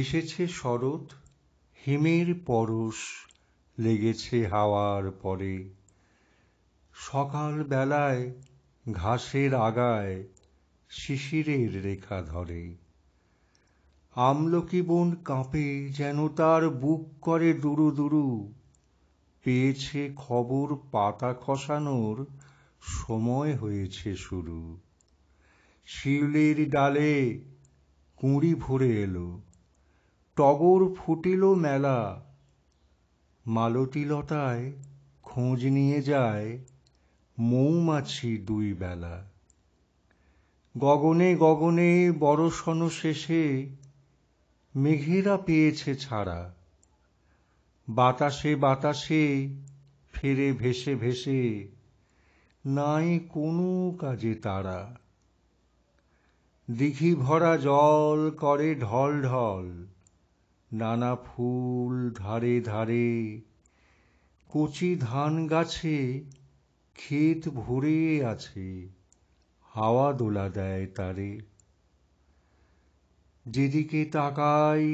এসেছে শরৎ হিমের পরশ লেগেছে হাওয়ার পরে সকাল বেলায় ঘাসের আগায় শিশিরের রেখা ধরে আমলকি বন কাঁপে যেন তার বুক করে দুরু দুরু পেয়েছে খবর পাতা খসানোর সময় হয়েছে শুরু শিউলির ডালে কুঁড়ি ভরে এলো টগর ফুটিল মেলা মালতী লতায় খোঁজ নিয়ে যায় মৌমাছি দুই বেলা গগনে গগনে বরষণ শেষে মেঘেরা পেয়েছে ছাড়া বাতাসে বাতাসে ফেরে ভেসে ভেসে নাই কোনো কাজে তারা দিঘি ভরা জল করে ঢল ঢল নানা ফুল ধারে ধারে কচি ধান গাছে ক্ষেত ভরে আছে হাওয়া দোলা দেয় তারে যেদিকে তাকাই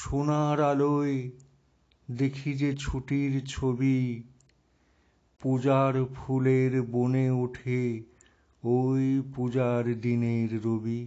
সোনার আলোয় দেখি যে ছুটির ছবি পূজার ফুলের বনে ওঠে ওই পূজার দিনের রবি